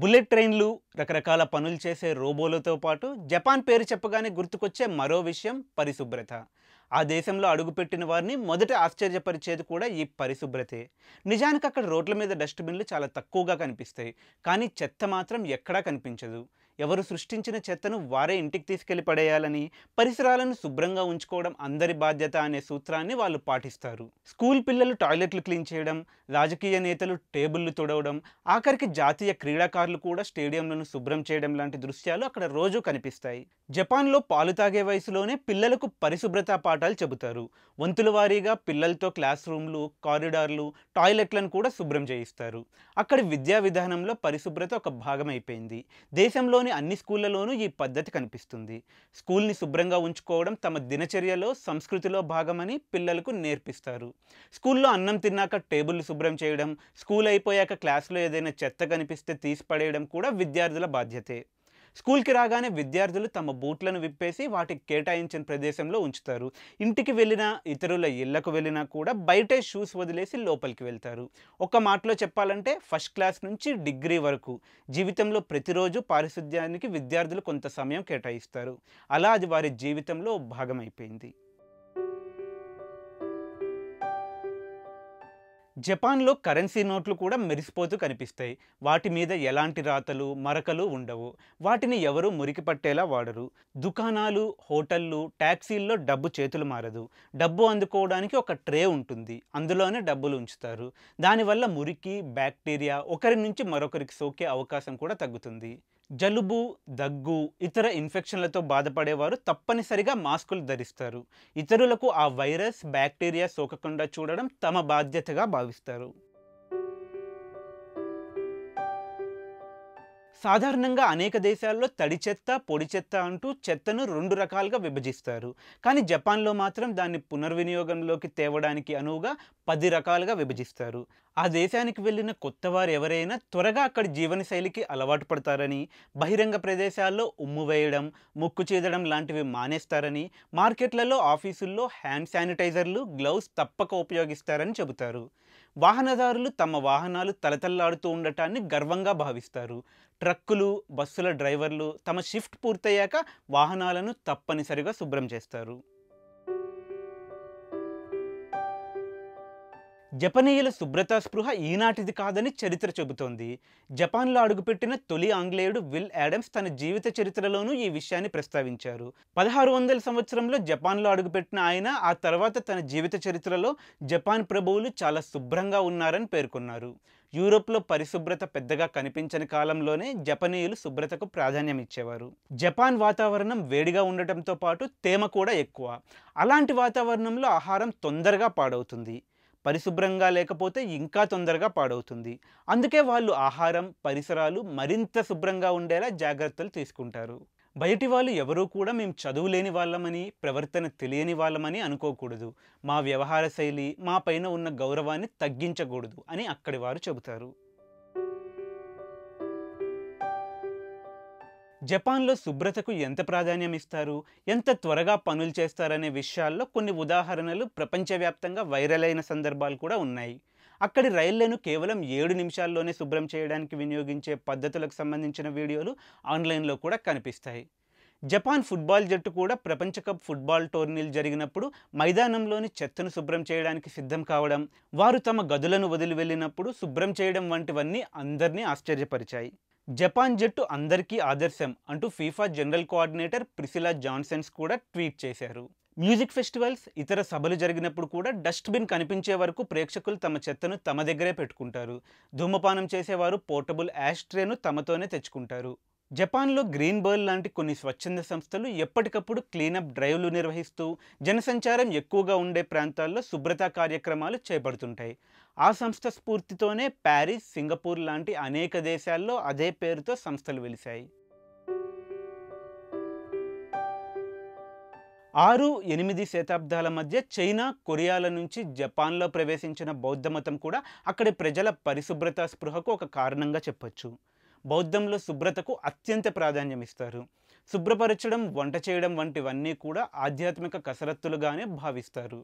bullet ట్రైన్లు రకరకాల పనులు చేసే రోబోలతో పాటు జపాన్ పేరు చెప్పగానే గుర్తుకొచ్చే మరో విషయం పరిశుభ్రత ఆ దేశంలో అడుగుపెట్టిన వారిని మొదట ఆశ్చర్యపరిచేది కూడా ఈ పరిశుభ్రతే నిజానికి అక్కడ రోడ్ల మీద డస్ట్బిన్లు చాలా తక్కువగా కనిపిస్తాయి కానీ చెత్త మాత్రం ఎక్కడా కనిపించదు ఎవరు సృష్టించిన చెత్తను వారే ఇంటికి తీసుకెళ్లి పడేయాలని పరిసరాలను శుభ్రంగా ఉంచుకోవడం అందరి బాధ్యత అనే సూత్రాన్ని వాళ్ళు పాటిస్తారు స్కూల్ పిల్లలు టాయిలెట్లు క్లీన్ చేయడం రాజకీయ నేతలు టేబుళ్లు తుడవడం ఆఖరికి జాతీయ క్రీడాకారులు కూడా స్టేడియంలను శుభ్రం చేయడం లాంటి దృశ్యాలు అక్కడ రోజూ కనిపిస్తాయి జపాన్లో పాలు తాగే వయసులోనే పిల్లలకు పరిశుభ్రత పాఠాలు చెబుతారు వంతుల వారీగా పిల్లలతో క్లాస్ రూమ్లు కారిడార్లు టాయిలెట్లను కూడా శుభ్రం చేయిస్తారు అక్కడి విద్యా విధానంలో పరిశుభ్రత ఒక భాగమైపోయింది దేశంలోని అన్ని స్కూళ్ళలోనూ ఈ పద్ధతి కనిపిస్తుంది స్కూల్ని శుభ్రంగా ఉంచుకోవడం తమ దినచర్యలో సంస్కృతిలో భాగమని పిల్లలకు నేర్పిస్తారు స్కూల్లో అన్నం తిన్నాక టేబుల్ని శుభ్రం చేయడం స్కూల్ అయిపోయాక క్లాస్లో ఏదైనా చెత్త కనిపిస్తే తీసి కూడా విద్యార్థుల బాధ్యతే స్కూల్కి రాగానే విద్యార్థులు తమ బూట్లను విప్పేసి వాటికి కేటాయించిన ప్రదేశంలో ఉంచుతారు ఇంటికి వెళ్ళినా ఇతరుల ఇళ్లకు వెళ్ళినా కూడా బయటే షూస్ వదిలేసి లోపలికి వెళ్తారు ఒక మాటలో చెప్పాలంటే ఫస్ట్ క్లాస్ నుంచి డిగ్రీ వరకు జీవితంలో ప్రతిరోజు పారిశుద్ధ్యానికి విద్యార్థులు కొంత సమయం కేటాయిస్తారు అలా అది వారి జీవితంలో భాగమైపోయింది జపాన్లో కరెన్సీ నోట్లు కూడా మెరిసిపోతూ కనిపిస్తాయి వాటి మీద ఎలాంటి రాతలు మరకలు ఉండవు వాటిని ఎవరూ మురికి పట్టేలా వాడరు దుకాణాలు హోటళ్ళు ట్యాక్సీల్లో డబ్బు చేతులు మారదు డబ్బు అందుకోవడానికి ఒక ట్రే ఉంటుంది అందులోనే డబ్బులు ఉంచుతారు దానివల్ల మురికి బ్యాక్టీరియా ఒకరి నుంచి మరొకరికి సోకే అవకాశం కూడా తగ్గుతుంది జలుబు దగ్గు ఇతర ఇన్ఫెక్షన్లతో బాధపడేవారు తప్పనిసరిగా మాస్కులు ధరిస్తారు ఇతరులకు ఆ వైరస్ బ్యాక్టీరియా సోకకుండా చూడడం తమ బాధ్యతగా భావిస్తారు సాధారణంగా అనేక దేశాల్లో తడి చెత్త పొడి చెత్త అంటూ చెత్తను రెండు రకాలుగా విభజిస్తారు కానీ జపాన్లో మాత్రం దాన్ని పునర్వినియోగంలోకి తేవడానికి అనువుగా పది రకాలుగా విభజిస్తారు ఆ దేశానికి వెళ్ళిన కొత్త వారు ఎవరైనా త్వరగా అక్కడి జీవనశైలికి అలవాటు పడతారని బహిరంగ ప్రదేశాల్లో ఉమ్ము వేయడం ముక్కు చీదడం లాంటివి మానేస్తారని మార్కెట్లలో ఆఫీసుల్లో హ్యాండ్ శానిటైజర్లు గ్లౌస్ తప్పక ఉపయోగిస్తారని చెబుతారు వాహనదారులు తమ వాహనాలు తలతల్లాడుతూ ఉండటాన్ని గర్వంగా భావిస్తారు ట్రక్కులు బస్సుల డ్రైవర్లు తమ షిఫ్ట్ పూర్తయ్యాక వాహనాలను తప్పనిసరిగా శుభ్రం చేస్తారు జపనీయుల శుభ్రతా స్పృహ ఈనాటిది కాదని చరిత్ర చెబుతోంది జపాన్లో అడుగుపెట్టిన తొలి ఆంగ్లేయుడు విల్ యాడమ్స్ తన జీవిత చరిత్రలోనూ ఈ విషయాన్ని ప్రస్తావించారు పదహారు వందల సంవత్సరంలో జపాన్లో అడుగుపెట్టిన ఆయన ఆ తర్వాత తన జీవిత చరిత్రలో జపాన్ ప్రభువులు చాలా శుభ్రంగా ఉన్నారని పేర్కొన్నారు యూరోప్లో పరిశుభ్రత పెద్దగా కనిపించని కాలంలోనే జపనీయులు శుభ్రతకు ప్రాధాన్యం ఇచ్చేవారు జపాన్ వాతావరణం వేడిగా ఉండటంతో పాటు తేమ కూడా ఎక్కువ అలాంటి వాతావరణంలో ఆహారం తొందరగా పాడవుతుంది పరిశుభ్రంగా లేకపోతే ఇంకా తొందరగా పాడవుతుంది అందుకే వాళ్ళు ఆహారం పరిసరాలు మరింత శుభ్రంగా ఉండేలా జాగ్రత్తలు తీసుకుంటారు బయటి వాళ్ళు ఎవరూ కూడా మేము చదువులేని వాళ్ళమని ప్రవర్తన తెలియని వాళ్ళమని అనుకోకూడదు మా వ్యవహార శైలి మా పైన ఉన్న గౌరవాన్ని తగ్గించకూడదు అని అక్కడి వారు చెబుతారు జపాన్లో శుభ్రతకు ఎంత ప్రాధాన్యం ఇస్తారు ఎంత త్వరగా పనులు చేస్తారనే విషయాల్లో కొన్ని ఉదాహరణలు ప్రపంచవ్యాప్తంగా వైరల్ అయిన సందర్భాలు కూడా ఉన్నాయి అక్కడి రైళ్లను కేవలం ఏడు నిమిషాల్లోనే శుభ్రం చేయడానికి వినియోగించే పద్ధతులకు సంబంధించిన వీడియోలు ఆన్లైన్లో కూడా కనిపిస్తాయి జపాన్ ఫుట్బాల్ జట్టు కూడా ప్రపంచ కప్ ఫుట్బాల్ టోర్నీలు జరిగినప్పుడు మైదానంలోని చెత్తను శుభ్రం చేయడానికి సిద్ధం కావడం వారు తమ గదులను వదిలి వెళ్ళినప్పుడు శుభ్రం చేయడం వంటివన్నీ అందరినీ ఆశ్చర్యపరిచాయి జపాన్ జట్టు అందరికీ ఆదర్శం అంటూ FIFA general coordinator Priscilla Johnsons కూడా ట్వీట్ చేశారు మ్యూజిక్ ఫెస్టివల్స్ ఇతర సభలు జరిగినప్పుడు కూడా డస్ట్బిన్ కనిపించే వరకు ప్రేక్షకులు తమ చెత్తను తమ దగ్గరే పెట్టుకుంటారు ధూమపానం చేసేవారు పోర్టబుల్ యాష్ ట్రేను తమతోనే తెచ్చుకుంటారు జపాన్లో గ్రీన్ బర్ల్ లాంటి కొన్ని స్వచ్ఛంద సంస్థలు ఎప్పటికప్పుడు క్లీనప్ డ్రైవ్లు నిర్వహిస్తూ జనసంచారం ఎక్కువగా ఉండే ప్రాంతాల్లో శుభ్రతా కార్యక్రమాలు చేపడుతుంటాయి ఆ సంస్థ స్ఫూర్తితోనే ప్యారిస్ సింగపూర్ లాంటి అనేక దేశాల్లో అదే పేరుతో సంస్థలు వెలిశాయి ఆరు ఎనిమిది శతాబ్దాల మధ్య చైనా కొరియాల నుంచి జపాన్లో ప్రవేశించిన బౌద్ధమతం కూడా అక్కడి ప్రజల పరిశుభ్రత స్పృహకు ఒక కారణంగా చెప్పొచ్చు బౌద్ధంలో శుభ్రతకు అత్యంత ప్రాధాన్యం ఇస్తారు శుభ్రపరచడం వంట చేయడం వంటివన్నీ కూడా ఆధ్యాత్మిక కసరత్తులుగానే భావిస్తారు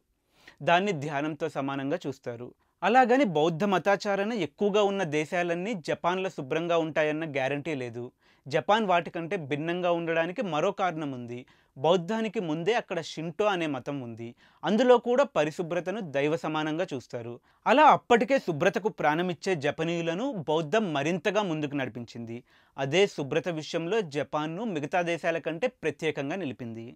దాన్ని ధ్యానంతో సమానంగా చూస్తారు అలాగని బౌద్ధ మతాచారణ ఎక్కువగా ఉన్న దేశాలన్నీ జపాన్లో శుభ్రంగా ఉంటాయన్న గ్యారంటీ లేదు జపాన్ వాటికంటే భిన్నంగా ఉండడానికి మరో కారణం ఉంది బౌద్ధానికి ముందే అక్కడ షింటో అనే మతం ఉంది అందులో కూడా పరిశుభ్రతను దైవ సమానంగా చూస్తారు అలా అప్పటికే శుభ్రతకు ప్రాణమిచ్చే జపనీయులను బౌద్ధం మరింతగా ముందుకు నడిపించింది అదే శుభ్రత విషయంలో జపాన్ను మిగతా దేశాల కంటే ప్రత్యేకంగా నిలిపింది